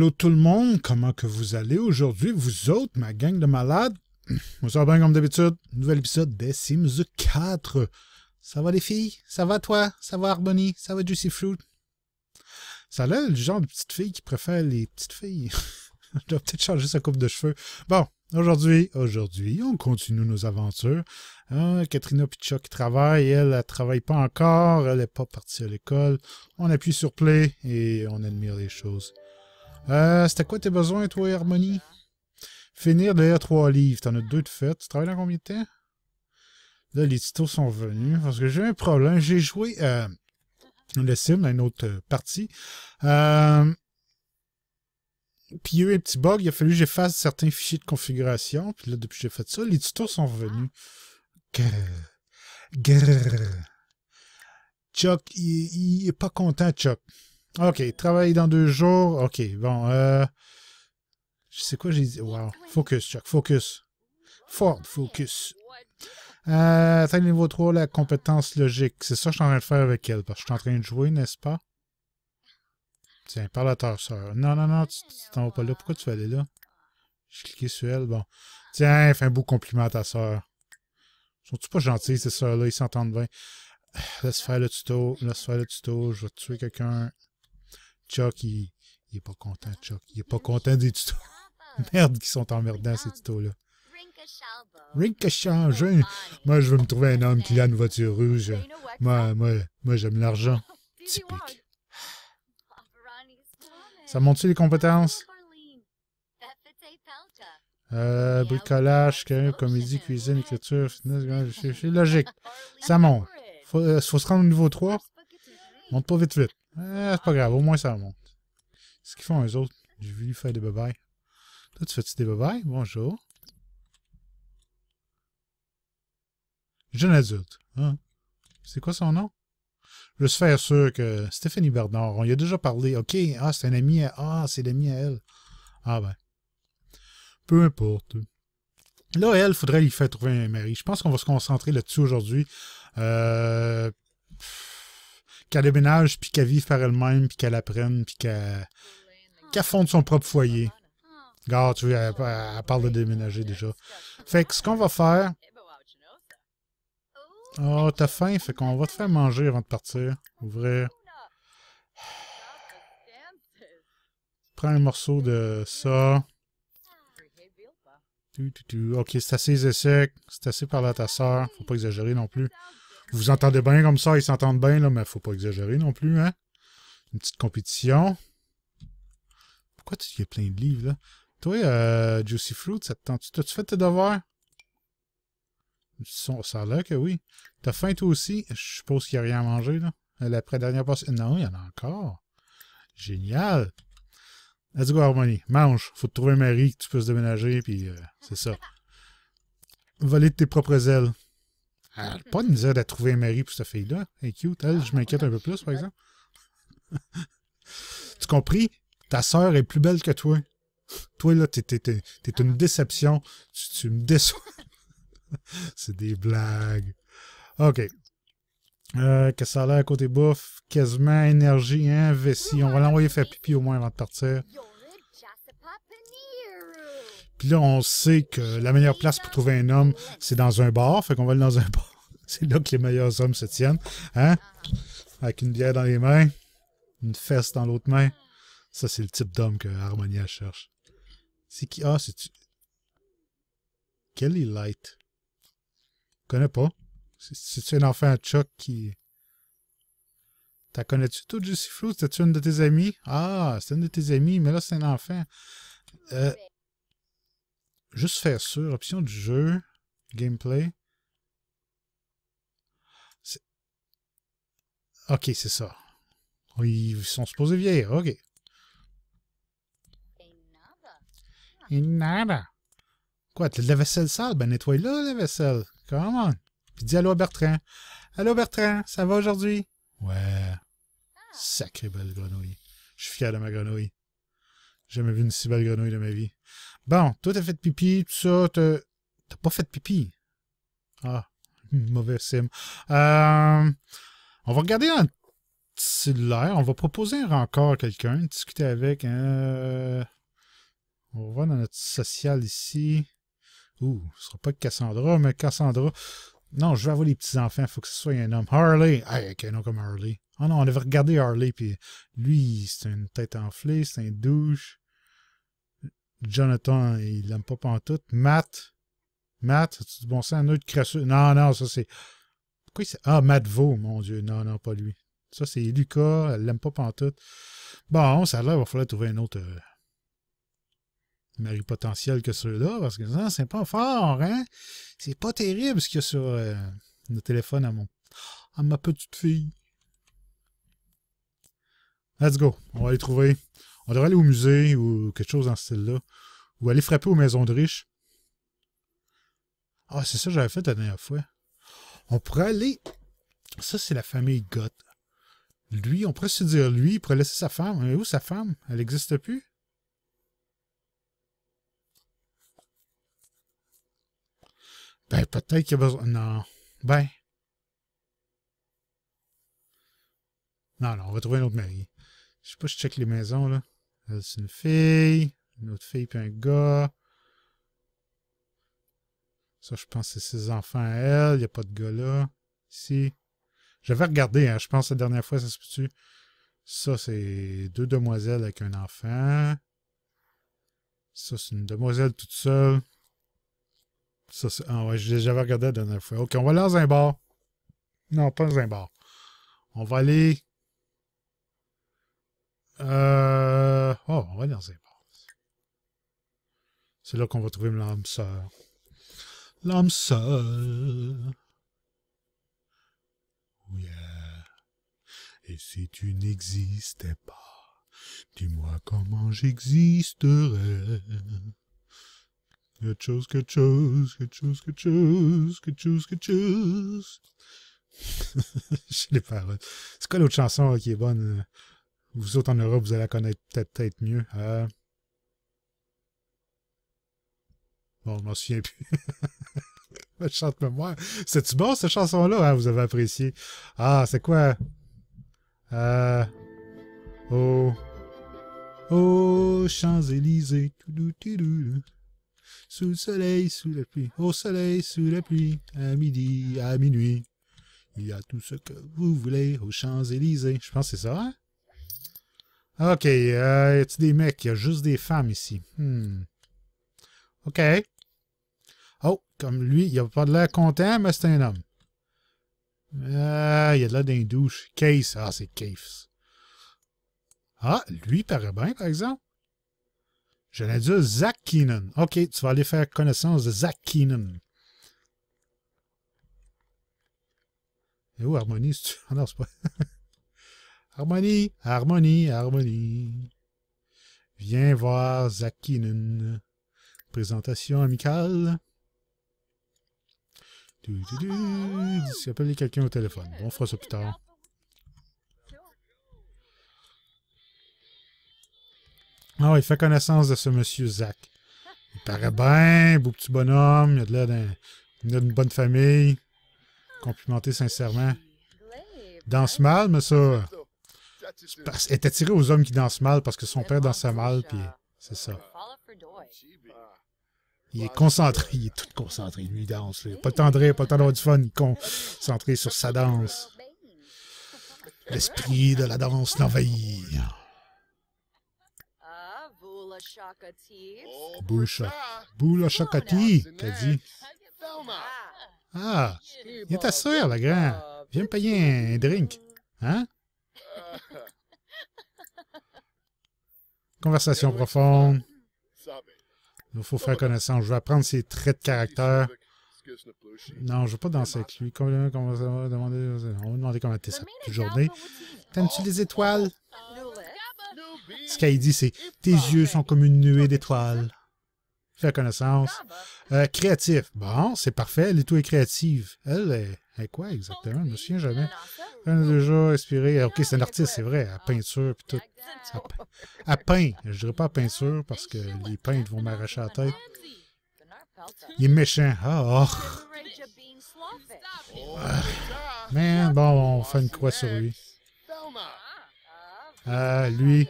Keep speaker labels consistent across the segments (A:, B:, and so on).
A: Allô tout le monde, comment que vous allez aujourd'hui, vous autres, ma gang de malades? Vous bien comme d'habitude, nouvel épisode des Sims 4. Ça va les filles? Ça va toi? Ça va Harmony? Ça va Juicy Fruit? Ça a le genre de petite fille qui préfère les petites filles. Je dois peut-être changer sa coupe de cheveux. Bon, aujourd'hui, aujourd'hui, on continue nos aventures. Hein, Katrina qui travaille, elle, elle travaille pas encore, elle n'est pas partie à l'école. On appuie sur play et on admire les choses. Euh, C'était quoi tes besoins, toi, Harmonie? Finir de lire trois livres. T'en as deux de fait. Tu travailles dans combien de temps? Là, les tutos sont venus. Parce que j'ai un problème. J'ai joué euh, le sim dans une autre euh, partie. Euh, puis il y a eu un petit bug. Il a fallu que j'efface certains fichiers de configuration. Puis là, depuis que j'ai fait ça, les tutos sont revenus. Grrr. Chuck, il, il est pas content, Chuck. OK, travaille dans deux jours. OK, bon. Euh, je sais quoi j'ai dit. Wow. Focus, Chuck, focus. Ford, focus. Euh, niveau 3, la compétence logique. C'est ça que je suis en train de faire avec elle, parce que je suis en train de jouer, n'est-ce pas? Tiens, parle à ta soeur. Non, non, non, tu t'en vas pas là. Pourquoi tu vas aller là? J'ai cliqué sur elle, bon. Tiens, fais un beau compliment à ta soeur. Sont-tu pas gentils, ces soeurs-là? Ils s'entendent bien. Laisse faire le tuto, laisse faire le tuto, je vais tuer quelqu'un. Chuck, il, est pas content, Chuck. Il est pas content des tutos. Merde, qui sont emmerdants, ces tutos-là. a je... moi, je veux me trouver un homme qui a une voiture rouge. Moi, moi, j'aime l'argent. Typique. Ça monte-tu les compétences? Euh, bricolage, comédie, cuisine, écriture, c'est logique. Ça monte. Il euh, faut se rendre au niveau 3. Monte pas vite vite. Eh, c'est pas grave, au moins ça monte. Ce qu'ils font eux autres, j'ai vu faire des bye Toi, tu fais-tu des bye Bonjour. Jeune adulte. Hein? C'est quoi son nom? Je suis faire sûr que Stéphanie Bernard, on y a déjà parlé. OK, ah, c'est un ami à... Ah, c'est l'ami à elle. Ah ben. Peu importe. Là, elle, faudrait lui faire trouver un mari. Je pense qu'on va se concentrer là-dessus aujourd'hui. Euh, qu'elle déménage, puis qu'elle vive par elle-même, puis qu'elle apprenne, puis qu'elle fonde son propre foyer. Regarde, tu vois, elle, parle de déménager déjà. Fait que ce qu'on va faire... Oh, t'as faim, fait qu'on va te faire manger avant de partir. Ouvrir. Prends un morceau de ça. Ok, c'est assez sec. C'est assez par à ta soeur. Faut pas exagérer non plus vous entendez bien comme ça, ils s'entendent bien, là, mais faut pas exagérer non plus, hein? Une petite compétition. Pourquoi tu y plein de livres, là? Toi, euh, Juicy Fruit, ça te tente? T'as-tu fait tes devoirs? Ça a que oui. T'as faim, toi aussi? Je suppose qu'il n'y a rien à manger, là. Euh, L'après-dernière passe. Non, il y en a encore. Génial! Let's go, Harmony. Mange. Faut te trouver un mari que tu puisses déménager, puis euh, c'est ça. Voler de tes propres ailes. Elle ah. pas de misère à trouver mari pour cette fille-là. Elle est cute, elle, je ah, m'inquiète un peu plus, par exemple. tu compris? Ta sœur est plus belle que toi. Toi, là, t'es, une ah. déception. Tu, me déçois. C'est des blagues. OK. Qu'est-ce euh, que ça a l'air côté bouffe. Quasiment énergie, hein, vessie. On va l'envoyer faire pipi au moins avant de partir. Puis là, on sait que la meilleure place pour trouver un homme, c'est dans un bar. Fait qu'on va aller dans un bar. C'est là que les meilleurs hommes se tiennent. Hein? Avec une bière dans les mains, une fesse dans l'autre main. Ça, c'est le type d'homme que Harmonia cherche. C'est qui? Ah, c'est... Kelly Light. Je connais pas. C'est un enfant à Chuck qui... T'as connais-tu tout Juicy Fruit? C'était une de tes amies? Ah, c'est une de tes amies, mais là, c'est un enfant. Euh, juste faire sûr. Option du jeu. Gameplay. Ok, c'est ça. Ils sont supposés vieillir. Ok. Ah. nada. Quoi, t'as de la vaisselle sale? Ben nettoie-la, la vaisselle. Come on. Puis dis allô à Bertrand. Allô Bertrand, ça va aujourd'hui? Ouais. Ah. Sacrée belle grenouille. Je suis fier de ma grenouille. J'ai jamais vu une si belle grenouille de ma vie. Bon, toi, t'as fait pipi, tout ça, t'as pas fait pipi. Ah, mauvais sim. Euh, on va regarder un petit cellulaire. On va proposer un à quelqu'un, discuter avec. Hein. on va dans notre social ici. Ouh, ce sera pas Cassandra, mais Cassandra. Non, je veux avoir les petits-enfants, il faut que ce soit un homme. Harley! Ah, avec nom comme Harley. oh non, on avait regardé Harley, puis lui, c'est une tête enflée, c'est un douche. Jonathan, il l'aime pas pantoute. Matt. Matt, bon c'est un autre crasseux. Non, non, ça c'est. Pourquoi Ah, Matt Vaux, mon Dieu. Non, non, pas lui. Ça, c'est Lucas, elle l'aime pas pantoute. Bon, ça là il va falloir trouver un autre. Euh, mari potentiel que ceux-là, parce que hein, c'est pas fort, hein? C'est pas terrible ce qu'il y a sur euh, le téléphone à, mon, à ma petite fille. Let's go. On va aller trouver. On devrait aller au musée ou quelque chose dans ce style-là. Ou aller frapper aux maisons de riches. Ah, c'est ça que j'avais fait la dernière fois. On pourrait aller... Ça, c'est la famille Goth. Lui, on pourrait se dire lui, il pourrait laisser sa femme. Mais où sa femme? Elle n'existe plus? Ben, peut-être qu'il y a besoin. Non. Ben. Non, non, on va trouver un autre mari. Je sais pas, je check les maisons, là. C'est une fille, une autre fille, puis un gars. Ça, je pense que c'est ses enfants à elle. Il n'y a pas de gars là. Ici. J'avais regardé, hein, je pense, la dernière fois, ça se peut-tu. Ça, c'est deux demoiselles avec un enfant. Ça, c'est une demoiselle toute seule. Ça, ah ouais, j'avais regardé la dernière fois. OK, on va aller dans un bar. Non, pas dans un bar. On va aller... Euh... Oh, on va aller dans un bar. C'est là qu'on va trouver l'âme sœur. L'âme sœur. Oh, yeah. Et si tu n'existais pas, dis-moi comment j'existerais. Quelque chose, quelque chose, quelque chose, quelque chose, quelque chose, quelque chose. Je les paroles. C'est quoi l'autre chanson qui est bonne? Vous autres en Europe, vous allez la connaître peut-être mieux. Hein? Bon, je m'en souviens plus. je chante moi... C'est-tu bon, cette chanson-là? Hein? Vous avez apprécié. Ah, c'est quoi? Euh... Oh... Oh, Champs-Élysées sous le soleil, sous la pluie, au soleil, sous la pluie, à midi, à minuit. Il y a tout ce que vous voulez aux Champs-Élysées. Je pense que c'est ça, hein? OK, euh, y a des mecs? Il y a juste des femmes ici. Hmm. OK. Oh, comme lui, il a pas de l'air content, mais c'est un homme. il euh, y a de l'air d'un douche. Case. Ah, c'est Case. Ah, lui paraît bien, par exemple. J'allais dire Zach Keenan. OK, tu vas aller faire connaissance de Zach Keenan. Et où Harmonie? Ah non, c'est pas... Harmonie, Harmonie, Harmonie. Viens voir Zach Keenan. Présentation amicale. Du, du, du. quelqu'un au téléphone. Bon, on fera ça plus tard. Ah oui, fait connaissance de ce monsieur Zach. Il paraît bien, beau petit bonhomme, il a de l'air d'une bonne famille. Complimenté sincèrement. Danse mal, mais ça. Elle est attiré aux hommes qui dansent mal parce que son père dansait mal, puis c'est ça. Il est concentré, il est tout concentré, lui, il danse. Pas le de rire, pas le temps d'avoir du fun, il est concentré sur sa danse. L'esprit de la danse l'envahit. Boucha. Boula qu'a dit. Ah. ah, il ta soeur, la grande. Viens me payer un drink. Hein? Conversation profonde. Il faut faire connaissance. Je vais apprendre ses traits de caractère. Non, je vais pas danser avec lui. On va demander, on va demander comment t'es cette journée. T'aimes-tu les étoiles? Ah. Ce qu'elle dit, c'est Tes yeux ben, sont comme une nuée d'étoiles. Fais connaissance. Euh, créatif. Bon, c'est parfait. Elle est créative. Elle est, elle est quoi exactement? Je me souviens jamais. Elle a déjà inspiré. Ah, ok, c'est un artiste, c'est vrai. À peinture, puis tout. À, peint. Je dirais pas à peinture parce que les peintres vont m'arracher la tête. Il est méchant. Ah, ah. Mais bon, on fait une croix sur lui. Ah, lui,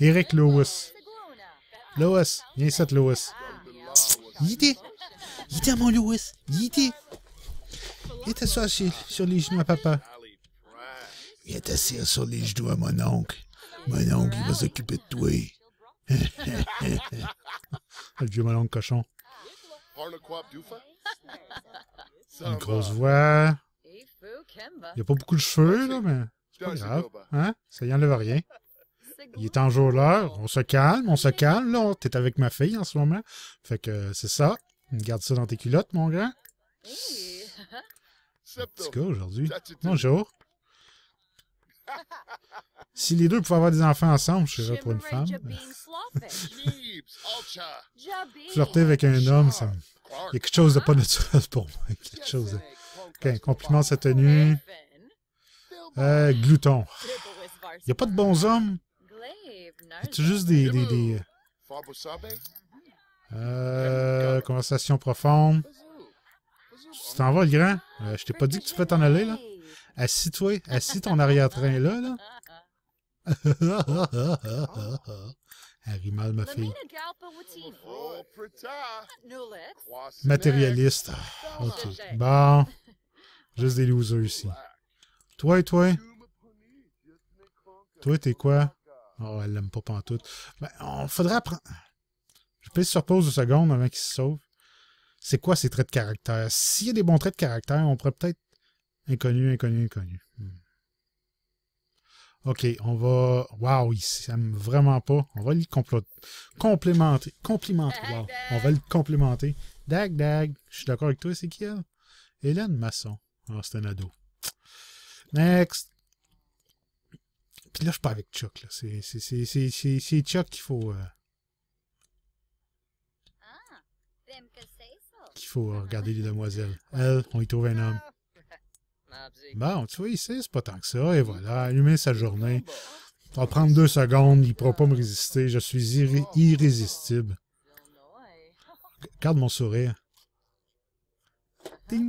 A: Eric Lewis. Lewis, viens ici, Lewis. Il était. Il était à mon Lewis. Il était. Il était assis sur, les genoux ma papa. Viens t'asseoir sur les genoux à mon oncle. Mon oncle, il va s'occuper de toi. Le vieux mon oncle cochon. Une grosse voix. Il n'y a pas beaucoup de cheveux, là, mais c'est pas grave. Hein? Ça y enlève rien. Il est en jour l'heure. On se calme, on se calme. Là, t'es avec ma fille en ce moment. Fait que euh, c'est ça. Garde ça dans tes culottes, mon grand. quoi aujourd'hui. Bonjour. Si les deux pouvaient avoir des enfants ensemble, je serais pour une femme. Flirter avec un homme, ça. Il y a quelque chose de pas hein? naturel pour moi. Quelque chose de... Ok, compliment sa tenue. Euh, glouton. Il n'y a pas de bons hommes. As-tu juste hein. des. des, euh, euh, conversation profonde. Tu t'en vas, le grand? Euh, je t'ai pas dit que tu peux t'en aller, là? Assis-toi, assis ton arrière-train, là, là. Harry mal, ma fille. Oh, oh, Matérialiste. ok. Bon. Juste des losers ici. Toi et toi. Toi, t'es quoi? Oh, elle l'aime pas pantoute. Ben, on faudrait apprendre... Je peux sur pause une seconde, avant qu'il se sauve. C'est quoi ces traits de caractère? S'il y a des bons traits de caractère, on pourrait peut-être... Inconnu, inconnu, inconnu. Hmm. OK, on va... Wow, il s'aime vraiment pas. On va le complot... complémenter. Complimenter. On va le complémenter. Dag, dag. Je suis d'accord avec toi, c'est qui elle? Hélène Masson. Ah, c'est un ado. Next. Puis là, je pas avec Chuck. Là. C'est, Chuck qu'il faut. Euh, ah, qu'il faut euh, regarder les demoiselles. Elle, on y trouve un homme. Bon, tu vois, ici, c'est pas tant que ça. Et voilà, allumer sa journée. Ça va prendre deux secondes. Il pourra pas me résister. Je suis irrésistible. Garde mon sourire.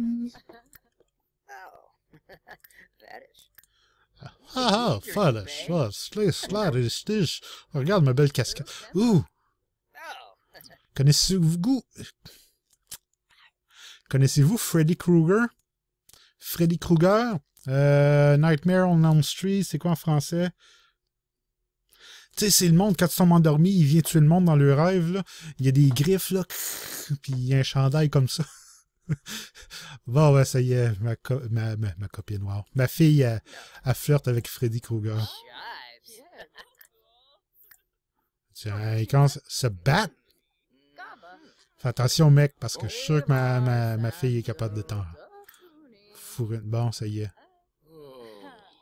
A: Oh. Ah ah, folle chose, les Regarde ma belle casquette. Ouh! Connaissez-vous... Connaissez-vous Freddy Krueger? Freddy Krueger? Euh, Nightmare on Elm Street, c'est quoi en français? Tu sais, c'est le monde, quand ils sont endormi, ils viennent tuer le monde dans le rêve, là. Il y a des griffes, là, puis il y a un chandail comme ça bon, ouais, ça y est, ma, co ma, ma, ma copine, noire. Ma fille, elle, flirte avec Freddy Krueger. Tiens, il commence se battre. Fais attention, mec, parce que je suis sûr que ma, ma, ma fille est capable de t'en fourrer. Bon, ça y est.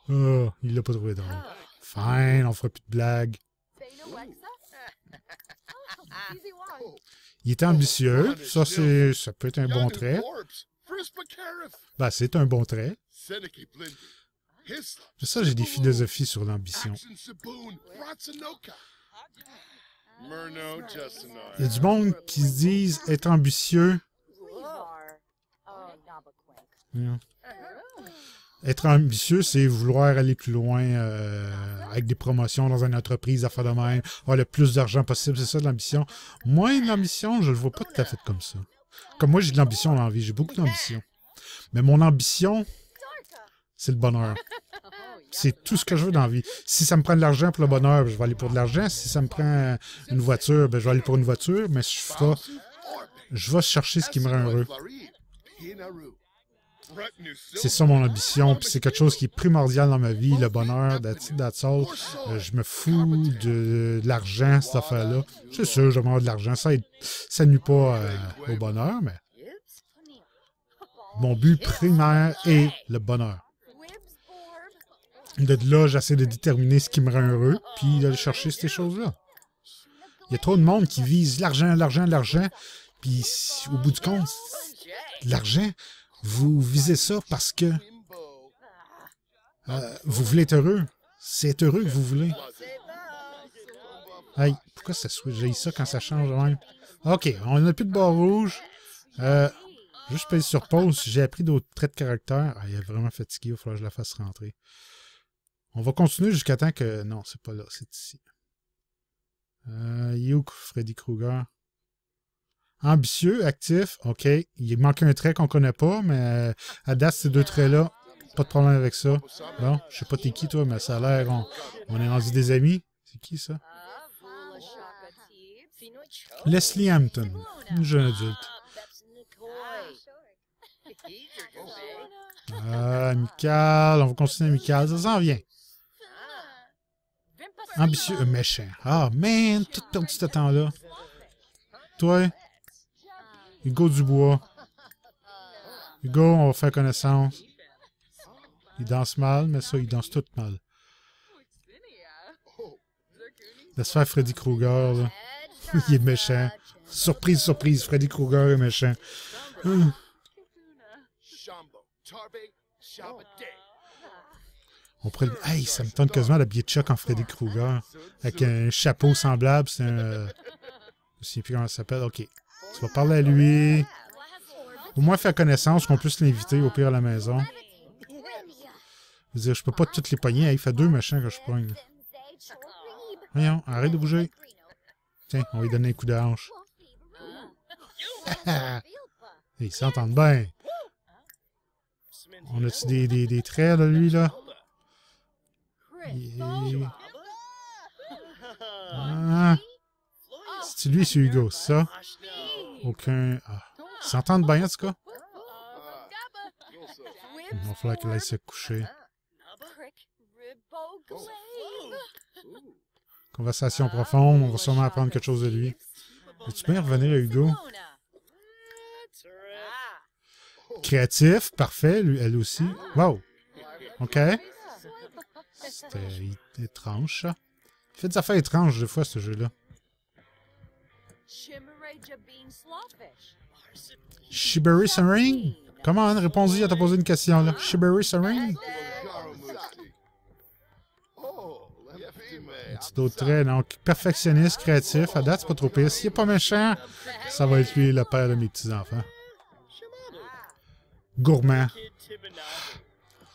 A: Oh, il l'a pas trouvé drôle. Fine, on fera plus de blagues. Il est ambitieux. Ça, c'est, ça peut être un bon trait. Ben, c'est un bon trait.
B: Ça, j'ai des philosophies sur
A: l'ambition. Il y a du monde qui se disent être ambitieux être ambitieux, c'est vouloir aller plus loin euh, avec des promotions dans une entreprise, affaire de même, avoir le plus d'argent possible, c'est ça l'ambition. Moi, l'ambition, je le vois pas tout à fait comme ça. Comme moi, j'ai de l'ambition dans la vie, j'ai beaucoup d'ambition. Mais mon ambition, c'est le bonheur. C'est tout ce que je veux dans la vie. Si ça me prend de l'argent pour le bonheur, ben, je vais aller pour de l'argent. Si ça me prend une voiture, ben, je vais aller pour une voiture. Mais je je vais chercher ce qui me rend heureux c'est ça mon ambition, puis c'est quelque chose qui est primordial dans ma vie, le bonheur, that's all. Euh, je me fous de, l'argent, cette affaire-là. C'est sûr, je avoir de l'argent, ça, ça nuit pas euh, au bonheur, mais mon but primaire est le bonheur. De là, j'essaie de déterminer ce qui me rend heureux, puis d'aller chercher ces choses-là. Il y a trop de monde qui vise l'argent, l'argent, l'argent, puis au bout du compte, l'argent, vous visez ça parce que euh, vous voulez être heureux. C'est heureux que vous voulez. Hey, pourquoi ça j'ai ça quand ça change même? OK, on n'a plus de barre rouge. Euh, juste payer sur pause. J'ai appris d'autres traits de caractère. Ah, il est vraiment fatigué. Il va falloir que je la fasse rentrer. On va continuer jusqu'à temps que... Non, c'est pas là. C'est ici. Euh, Youk, Freddy Krueger. Ambitieux, actif, OK. Il manque un trait qu'on connaît pas, mais euh, à date, ces deux traits-là, pas de problème avec ça. Bon, je sais pas t'es qui, toi, mais ça a l'air, on, est rendu des amis. C'est qui, ça? Leslie Hampton, une jeune adulte. Ah, amical, on va continuer amical, ça s'en vient. Ambitieux, euh, méchant. Ah, man, tout perdu ce temps-là. Toi, Hugo Dubois. Hugo, on va faire connaissance. Il danse mal, mais ça, il danse tout mal. Laisse faire Freddy Krueger, là. il est méchant. Surprise, surprise, Freddy Krueger est méchant. On pourrait... Hey, ça me tente quasiment la choc en Freddy Krueger. Avec un chapeau semblable, c'est un... Euh, je sais plus comment s'appelle, ok. Tu vas parler à lui. Au moins faire connaissance, qu'on puisse l'inviter au pire à la maison. Je veux dire, je peux pas toutes les pogner. Il fait deux machins que je pogne. Voyons, arrête de bouger. Tiens, on va lui donner un coup de hanche. Ils s'entendent bien. On a-tu des, traits de lui, là? Ah! C'est lui, c'est Hugo, ça? aucun... Ah. bien, en tout cas. Il va falloir qu'elle aille se coucher. Conversation profonde, on va sûrement apprendre quelque chose de lui. tu peux revenir à Hugo? Créatif, parfait, lui, elle aussi. Wow! OK. C'était étrange, ça. Il fait des affaires étranges, des fois, ce jeu-là. Shibari Sering? Comment, on, réponds-y, à t'a posé une question, là. Shibari Un petit autre trait, Donc, perfectionniste, créatif. À date, c'est pas trop pire. S'il est pas méchant, ça va être lui, le père de mes petits-enfants. Gourmand.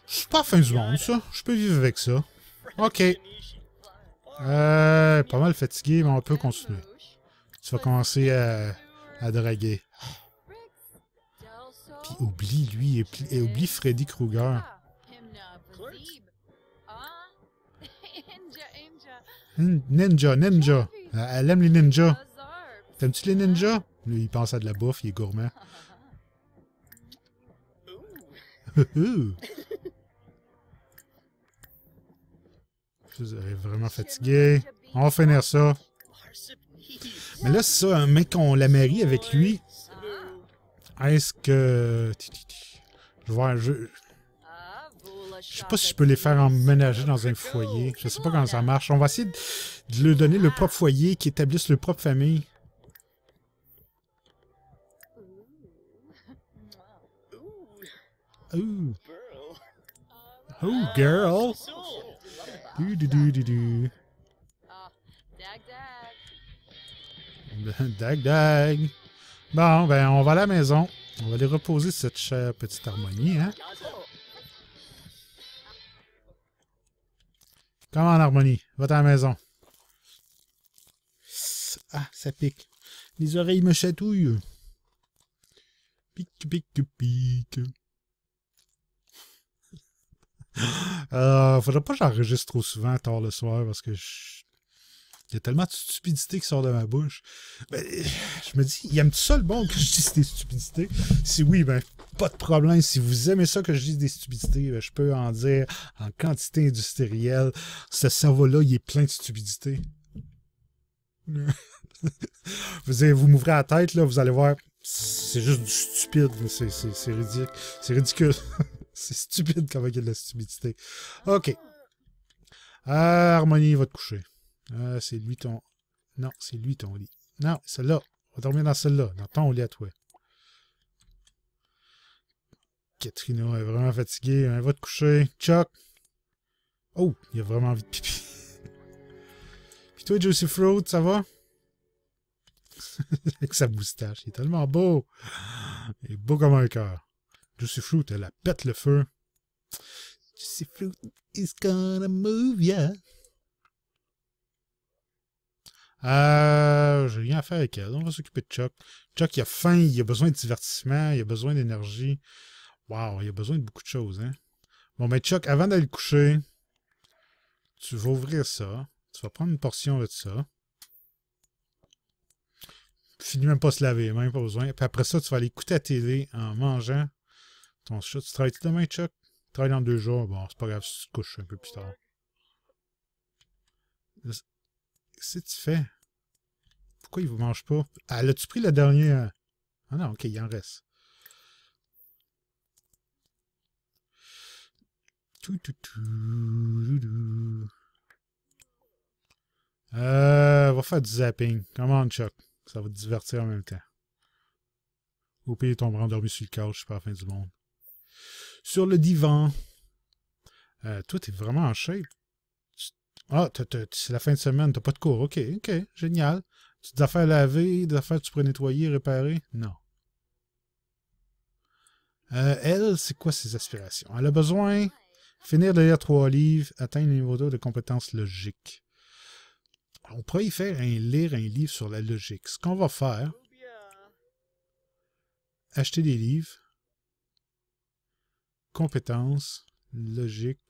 A: Je suis pas fin du monde, ça. Je peux vivre avec ça. OK. Euh, pas mal fatigué, mais on peut continuer tu vas commencer à, draguer. Puis oublie lui et, oublie Freddy Krueger. Ninja, ninja. Elle aime les ninjas. T'aimes-tu les ninjas? Lui, il pense à de la bouffe, il est gourmand. Je suis vraiment fatigué. On va finir ça. Mais là, c'est ça, un hein, mec qu'on la marie avec lui. Est-ce que. Je vois. Je... Je sais pas si je peux les faire emménager dans un foyer. Je sais pas comment ça marche. On va essayer de leur donner le propre foyer, qui établissent le propre famille. Ooh. Oh, girl! do do do. dag, dag. Bon, ben, on va à la maison. On va aller reposer cette chère petite harmonie, hein? Comment, harmonie? Va à la maison. Ah, ça pique. Les oreilles me chatouillent. Pique, pique, pique. Euh, faudrait pas que j'enregistre trop souvent tard le soir parce que je il y a tellement de stupidité qui sort de ma bouche. Ben, je me dis, il aime tout ça le bon que je dise des stupidités? Si oui, ben, pas de problème. Si vous aimez ça que je dise des stupidités, ben, je peux en dire en quantité industrielle. Ce cerveau-là, il est plein de stupidité. vous vous m'ouvrez la tête, là, vous allez voir, c'est juste du stupide. C'est ridicule. C'est ridicule. c'est stupide quand il y a de la stupidité. OK. Harmonie va te coucher. Ah, c'est lui ton... Non, c'est lui ton lit. Non, celle-là. On va dormir dans celle-là, dans ton lit à toi. Katrina est vraiment fatiguée. Elle va te coucher. Chuck. Oh, il a vraiment envie de pipi. Puis toi, Joseph Fruit, ça va? Avec sa moustache. Il est tellement beau. Il est beau comme un cœur. Joseph Fruit, elle a pète le feu. Joseph Fruit is gonna move Yeah euh, j'ai rien à faire avec elle. On va s'occuper de Chuck. Chuck, il a faim, il a besoin de divertissement, il a besoin d'énergie. waouh il a besoin de beaucoup de choses, hein. Bon, mais Chuck, avant d'aller coucher, tu vas ouvrir ça. Tu vas prendre une portion de ça. Finis même pas se laver, même pas besoin. Puis après ça, tu vas aller écouter la télé en mangeant ton chat. Tu travailles demain, Chuck? Tu travailles dans deux jours. Bon, c'est pas grave si tu te couches un peu plus tard. Qu'est-ce que tu fais? Pourquoi il vous mange pas? Ah, l'as-tu pris la dernier? Euh? Ah non, ok, il en reste. Tout, euh, va faire du zapping. on, Chuck. Ça va te divertir en même temps. Au pire, tomber endormi sur le couch, c'est pas la fin du monde. Sur le divan. Euh, tout est vraiment en shape. Ah, c'est la fin de semaine, t'as pas de cours. OK, OK, génial. Des affaires laver, des affaires tu pourrais nettoyer, réparer. Non. Euh, elle, c'est quoi ses aspirations? Elle a besoin finir de lire trois livres, atteindre le niveau 2 de compétence logique. On pourrait y faire un lire un livre sur la logique. Ce qu'on va faire, acheter des livres, compétence logique,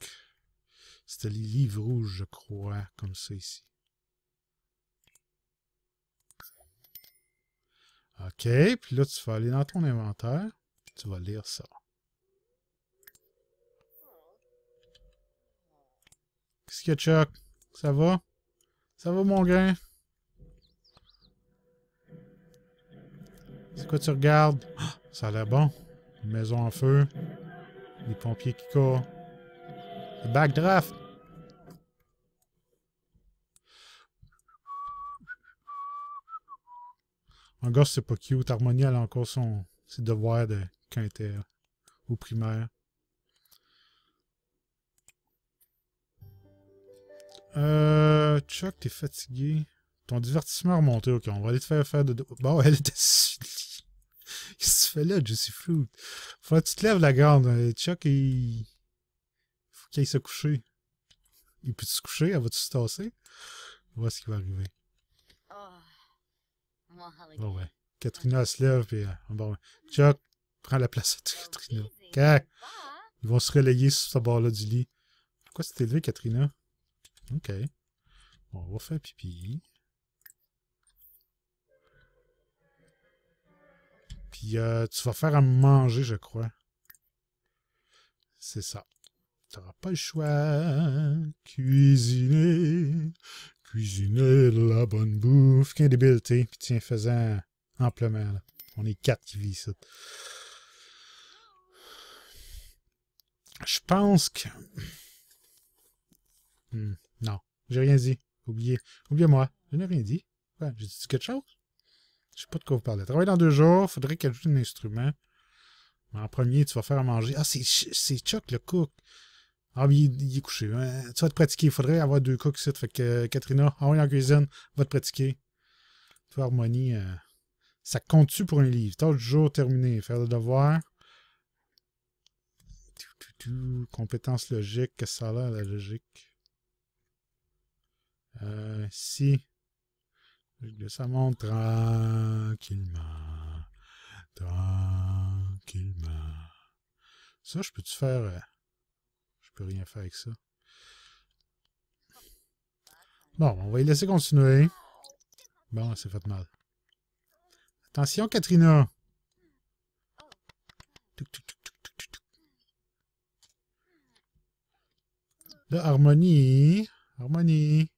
A: c'était les livres rouges, je crois, comme ça ici. OK, puis là, tu vas aller dans ton inventaire, puis tu vas lire ça. Qu'est-ce qu'il y a, Chuck? Ça va? Ça va, mon grain? C'est quoi tu regardes? Ah, ça a l'air bon. Une maison en feu. Les pompiers qui courent. Backdraft. En gosse, c'est pas cute. Harmonie, elle a encore son, ses devoirs de quintet ou primaire. Euh, Chuck, t'es fatigué. Ton divertissement a remonté. Ok, on va aller te faire faire de... Bon, elle était Qu'est-ce que tu fais là, Juicy Fruit? Faudrait que tu te lèves la garde. Euh, Chuck, il... Quand il s'est couché, il peut se coucher? Elle va-tu se tasser? On va voir ce qui va arriver. Oh, oh ouais. Katrina se lève, puis... Euh, bon, Chuck prend la place de Katrina. Ok, bah! Ils vont se relayer sur ce bord-là du lit. Pourquoi t'es élevé, Katrina? OK. Bon, on va faire pipi. Puis euh, tu vas faire à manger, je crois. C'est ça. T'auras pas le choix. Cuisiner. Cuisiner la bonne bouffe. Quelle débilité. Puis tiens, faisant amplement. On est quatre qui vivent ça. Je pense que... Hmm, non, j'ai rien dit. Oubliez. Oubliez-moi. Je n'ai rien dit. Ouais, j'ai dit quelque chose? Je sais pas de quoi vous parlez. Travailler dans deux jours, faudrait qu'elle joue un instrument. En premier, tu vas faire manger. Ah, c'est Chuck le cook. Ah oui, il, est couché. Hein. Tu vas te pratiquer. Il faudrait avoir deux cookies ici. Fait que euh, Katrina, ah oui, en cuisine, va te pratiquer. Toi, Harmonie, euh, ça compte-tu pour un livre? T'as toujours terminé. Faire le devoir. compétence logique Qu'est-ce que ça a là, la logique? Euh, si. Ça monte tranquillement. Tranquillement. Ça, je peux-tu faire. Euh, rien faire avec ça. Bon, on va y laisser continuer. Bon, c'est fait mal. Attention, Katrina! La harmonie. Harmonie.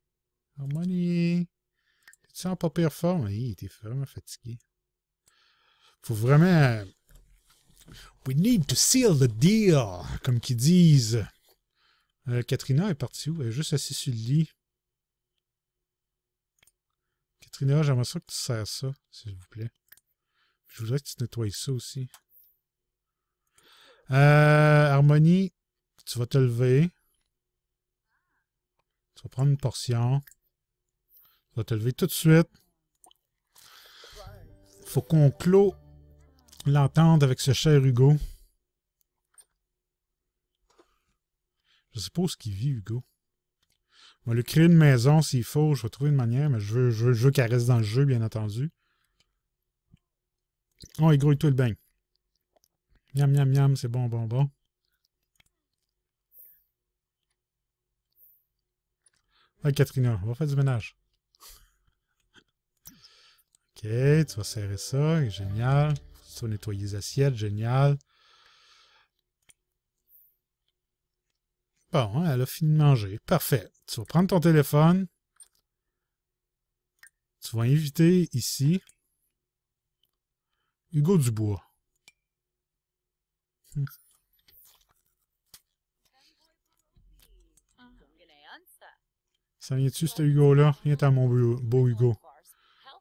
A: Harmonie. tu sens pas pire forme? Il était vraiment fatigué. Faut vraiment... We need to seal the deal, comme qu'ils disent. Euh, Katrina est partie où? Elle est juste assise sur le lit. Katrina, j'aimerais ça que tu serres ça, s'il vous plaît. Je voudrais que tu nettoies ça aussi. Euh, Harmonie, tu vas te lever. Tu vas prendre une portion. Tu vas te lever tout de suite. Faut qu'on clôt l'entente avec ce cher Hugo. Je suppose qu'il vit, Hugo. On va lui créer une maison s'il faut. Je vais trouver une manière, mais je veux, je veux, qu'elle reste dans le jeu, bien entendu. Oh, il grouille tout le bain. Miam, miam, miam, c'est bon, bon, bon. Ah, Katrina, on va faire du ménage. ok, tu vas serrer ça, génial. Tu vas nettoyer les assiettes, génial. Hein, elle a fini de manger. Parfait. Tu vas prendre ton téléphone. Tu vas inviter ici Hugo Dubois. Ça vient-tu, ce Hugo-là? Viens à mon beau, Hugo.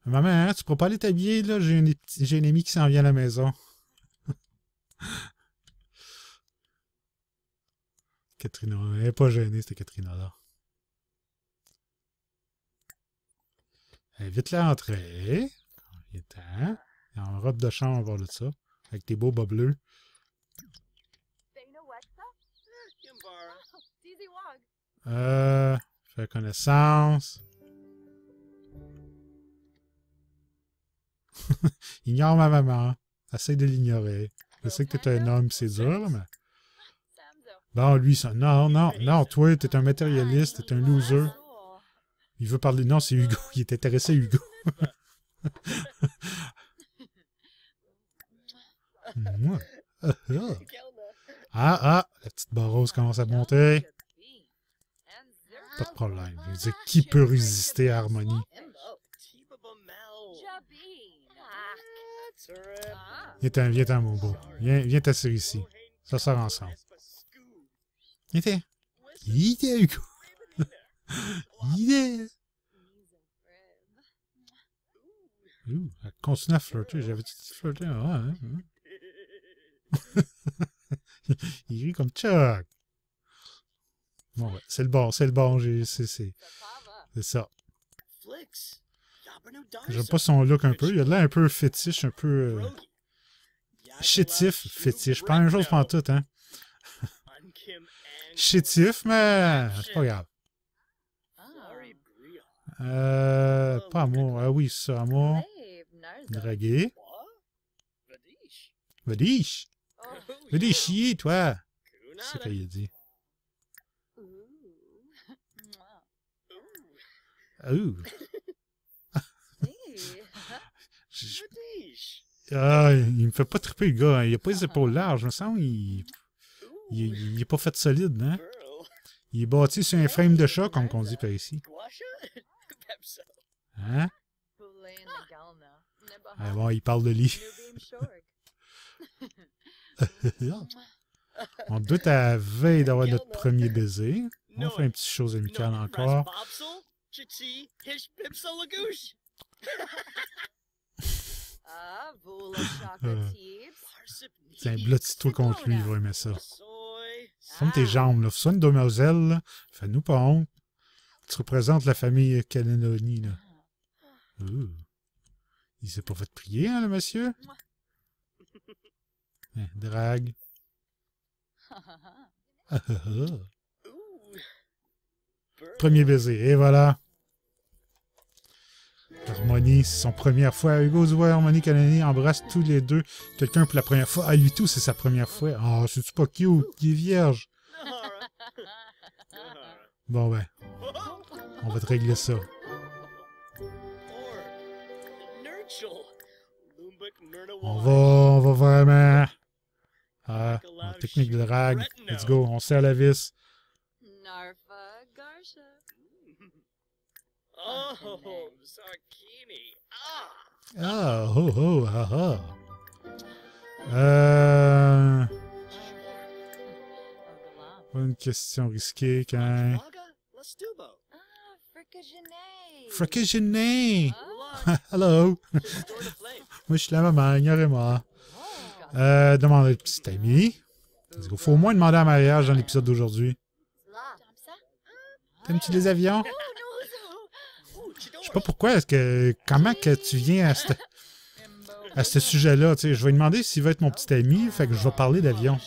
A: Maman, hein, tu pourras pas aller t'habiller, là? J'ai un, ami qui s'en vient à la maison. Catherine Elle n'est pas gênée, c'était Catherine là. Vite l'entrée. Il est temps. En robe de chambre, on va voir de ça. Avec tes beaux bas bleus. Ben, eh, euh, faire connaissance. Ignore ma maman. Essaye de l'ignorer. Je sais que t'es un homme, c'est dur, mais... Non, lui, ça. Non, non, non, toi, t'es un matérialiste, t'es un loser. Il veut parler. Non, c'est Hugo. Il est intéressé, Hugo. ah, ah, la petite barose commence à monter. Pas de problème. qui peut résister à Harmonie? Viens-t'en, viens mon beau. Viens, viens t'asseoir ici. Ça sort ensemble. Il était, Hugo. Il Ouh, elle continue à flirter. J'avais dit flirter avant, hein. Il rit comme Chuck. Bon, c'est le bon, c'est le bon. C'est ça. J'aime pas son look un peu. Il a de l'air un peu fétiche, un peu. Euh, chétif, fétiche. Pas la même chose pendant tout, hein? Chétif, mais c'est pas grave. Euh, pas amour. Ah oui, ça, amour. Draguer. Vadish. Vadish, chier, oh, toi. C'est ce qu'il a dit. Ouh. ah, il me fait pas triper, le gars. Hein. Il a pas les épaules larges. Je me sens, il... Il n'est pas fait solide, hein? Il est bâti sur un frame de chat, comme on dit par ici. Hein? Ah eh, bon, il parle de lit. on doute à veille d'avoir notre premier baiser. On fait une petite chose amicale encore. Tiens, blottis-toi contre lui, il va aimer ça. Ferme tes jambes, là. Sois une demoiselle, Fais-nous pas honte. Tu représentes la famille Caneloni, là. Il s'est pas fait prier, hein, le monsieur? Hein, drague. Premier baiser, et voilà. Harmonie, son première fois. Hugo tu vois Harmonie embrasse embrasse tous les deux quelqu'un pour la première fois. Ah, lui tout, c'est sa première fois. Oh, c'est-tu pas cute? Qui est vierge. Bon, ben. On va te régler ça. On va, on va vraiment. Ah, technique de drague. Let's go, on serre la vis. Oh, Sarkini. Ah. Ah, oh, oh, Ha ha! Euh... Une question risquée quand. Fricagenet. Ah. ah. Hello. moi, je suis la maman, ignorez-moi. Euh, demandez à petite amie. Il faut au moins demander un mariage dans l'épisode d'aujourd'hui. T'aimes-tu les avions? Oh, pas pourquoi. Est-ce que comment que tu viens à ce à ce sujet-là, tu sais, je vais lui demander s'il va être mon petit ami, fait que je vais parler d'avion.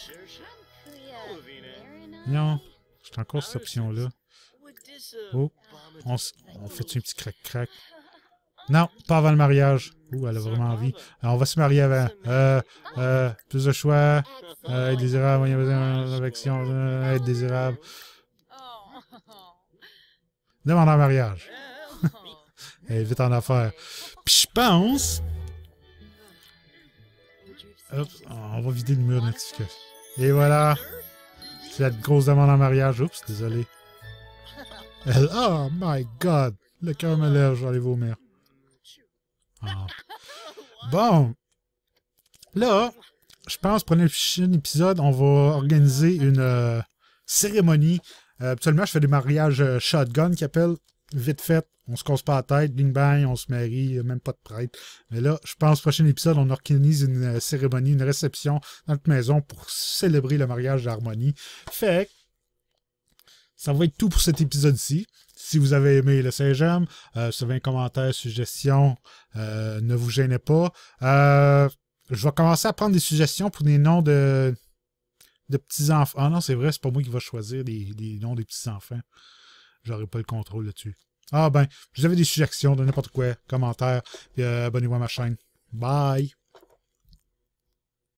A: Non, t'en encore cette option-là. Oh, on, fait un petit crac-crac. Non, pas avant le mariage. Ouh, elle a vraiment envie. Euh, on va se marier avant. Euh, euh, plus de choix. Euh, être désirable, être désirable. Demande un mariage. Elle vite en affaire. Puis je pense... Hop, on va vider le mur de notification. Et voilà! C'est la grosse demande en mariage. Oups, désolé. oh my god! Le cœur me lève, je vais aller vomir. Ah. Bon. Là, je pense, pour le prochain épisode, on va organiser une euh, cérémonie. Euh, Actuellement, je fais des mariages euh, shotgun qui appellent vite fait on se casse pas la tête, bing bang, on se marie, même pas de prêtre. Mais là, je pense, prochain épisode, on organise une euh, cérémonie, une réception dans notre maison pour célébrer le mariage d'Harmonie. Fait ça va être tout pour cet épisode-ci. Si vous avez aimé, le saint vous Euh, un commentaire, suggestion, euh, ne vous gênez pas. Euh, je vais commencer à prendre des suggestions pour des noms de, de petits-enfants. Ah non, c'est vrai, c'est pas moi qui va choisir des, noms des petits-enfants. J'aurai pas le contrôle là-dessus. Ah ben, vous avez des suggestions de n'importe quoi, commentaires, puis euh, abonnez-vous à ma chaîne. Bye!